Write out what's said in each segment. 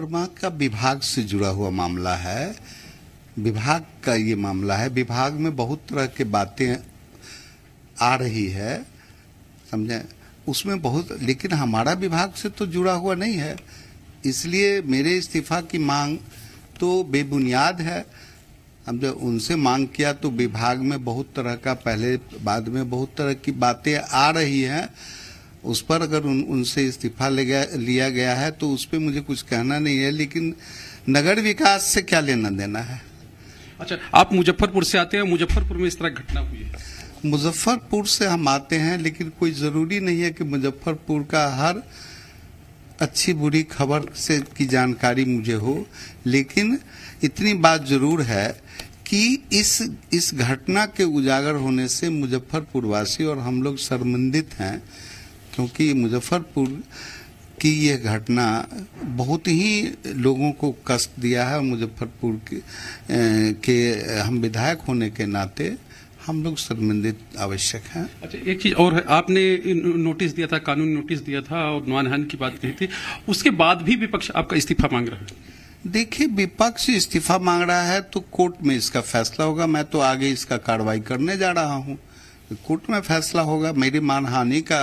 वर्मा का विभाग से जुड़ा हुआ मामला है विभाग का ये मामला है विभाग में बहुत तरह के बातें आ रही है समझे उसमें बहुत लेकिन हमारा विभाग से तो जुड़ा हुआ नहीं है इसलिए मेरे इस्तीफा की मांग तो बेबुनियाद है हम जब उनसे मांग किया तो विभाग में बहुत तरह का पहले बाद में बहुत तरह की बातें आ रही हैं उस पर अगर उन, उनसे इस्तीफा ले गया लिया गया है तो उस पर मुझे कुछ कहना नहीं है लेकिन नगर विकास से क्या लेना देना है अच्छा आप मुजफ्फरपुर से आते हैं मुजफ्फरपुर में इस तरह घटना हुई है मुजफ्फरपुर से हम आते हैं लेकिन कोई जरूरी नहीं है कि मुजफ्फरपुर का हर अच्छी बुरी खबर से की जानकारी मुझे हो लेकिन इतनी बात जरूर है कि इस इस घटना के उजागर होने से मुजफ्फरपुर वासी और हम लोग शर्मिंदित हैं क्योंकि मुजफ्फरपुर की यह घटना बहुत ही लोगों को कष्ट दिया है मुजफ्फरपुर के, के हम विधायक होने के नाते हम लोग शर्मिंदित आवश्यक हैं अच्छा एक चीज और है आपने नोटिस दिया था कानून नोटिस दिया था और मानहानि की बात कही थी उसके बाद भी विपक्ष आपका इस्तीफा मांग रहा है देखिए विपक्ष इस्तीफा मांग रहा है तो कोर्ट में इसका फैसला होगा मैं तो आगे इसका कार्रवाई करने जा रहा हूँ कोर्ट में फैसला होगा मेरी मानहानि का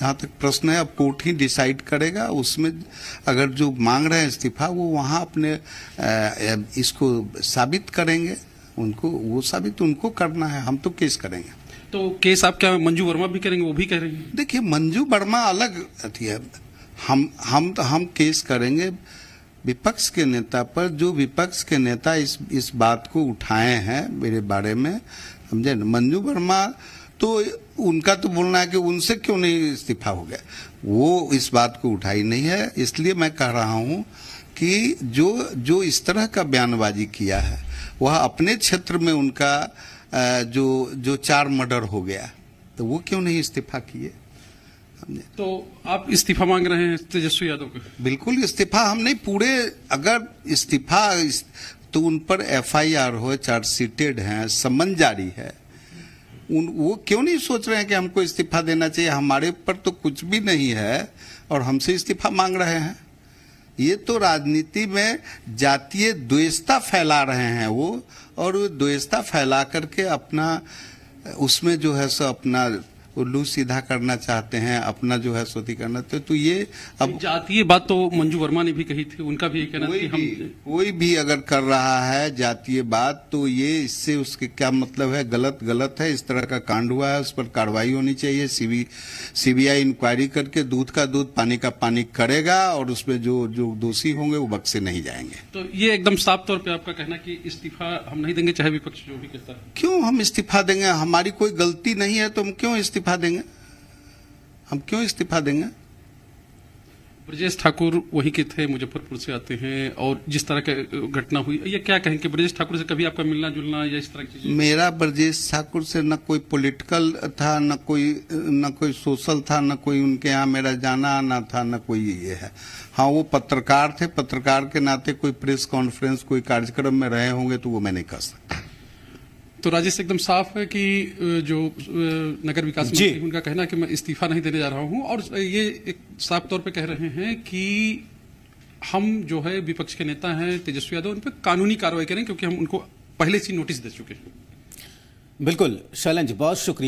जहाँ तक प्रश्न है अब कोर्ट ही डिसाइड करेगा उसमें अगर जो मांग रहे हैं इस्तीफा वो वहाँ अपने इसको साबित करेंगे उनको वो साबित उनको करना है हम तो केस करेंगे तो केस आप क्या मंजू वर्मा भी करेंगे वो भी करेंगे देखिए मंजू वर्मा अलग है हम हम तो, हम केस करेंगे विपक्ष के नेता पर जो विपक्ष के नेता इस इस बात को उठाए हैं मेरे बारे में समझे न मंजू वर्मा तो उनका तो बोलना है कि उनसे क्यों नहीं इस्तीफा हो गया वो इस बात को उठाई नहीं है इसलिए मैं कह रहा हूं कि जो जो इस तरह का बयानबाजी किया है वह अपने क्षेत्र में उनका जो जो चार मर्डर हो गया तो वो क्यों नहीं इस्तीफा किए तो आप इस्तीफा मांग रहे हैं तेजस्वी यादव के बिल्कुल इस्तीफा हम नहीं पूरे अगर इस्तीफा इस, तो उन पर एफआईआर हो चार्जशीटेड है समन जारी है उन वो क्यों नहीं सोच रहे हैं कि हमको इस्तीफा देना चाहिए हमारे पर तो कुछ भी नहीं है और हमसे इस्तीफा मांग रहे हैं ये तो राजनीति में जातीय द्वेषता फैला रहे हैं वो और वो द्वेषता फैला करके अपना उसमें जो है सो अपना उल्लू सीधा करना चाहते हैं अपना जो है सोती करना तो, तो ये अब जातीय बात तो मंजू वर्मा ने भी कही थी उनका भी ये कहना कोई हम कोई भी अगर कर रहा है जातीय बात तो ये इससे उसके क्या मतलब है गलत गलत है इस तरह का कांड हुआ है उस पर कार्रवाई होनी चाहिए सीबी सीबीआई इंक्वायरी करके दूध का दूध पानी का पानी करेगा और उसमें जो जो दोषी होंगे वो बक्से नहीं जाएंगे तो ये एकदम साफ तौर पर आपका कहना की इस्तीफा हम नहीं देंगे चाहे विपक्ष जो भी कहता क्यों हम इस्तीफा देंगे हमारी कोई गलती नहीं है तो हम क्यों इस्तीफा इस्तीफा देंगे हम क्यों इस्तीफा देंगे ब्रजेश ठाकुर वही के थे मुजफ्फरपुर से आते हैं और जिस तरह की घटना हुई ये क्या कहें ब्रजेश ठाकुर से कभी आपका मिलना जुलना या इस तरह की मेरा ब्रजेश ठाकुर से न कोई पॉलिटिकल था न कोई न कोई सोशल था न कोई उनके यहाँ मेरा जाना आना था न कोई ये है हाँ वो पत्रकार थे पत्रकार के नाते कोई प्रेस कॉन्फ्रेंस कोई कार्यक्रम में रहे होंगे तो वो मैं नहीं कर सकता तो राजेश एकदम साफ है कि जो नगर विकास मंत्री उनका कहना कि मैं इस्तीफा नहीं देने जा रहा हूं और ये एक साफ तौर पे कह रहे हैं कि हम जो है विपक्ष के नेता हैं तेजस्वी यादव उन पर कानूनी कार्रवाई करें क्योंकि हम उनको पहले से नोटिस दे चुके हैं बिल्कुल शैलेंज बहुत शुक्रिया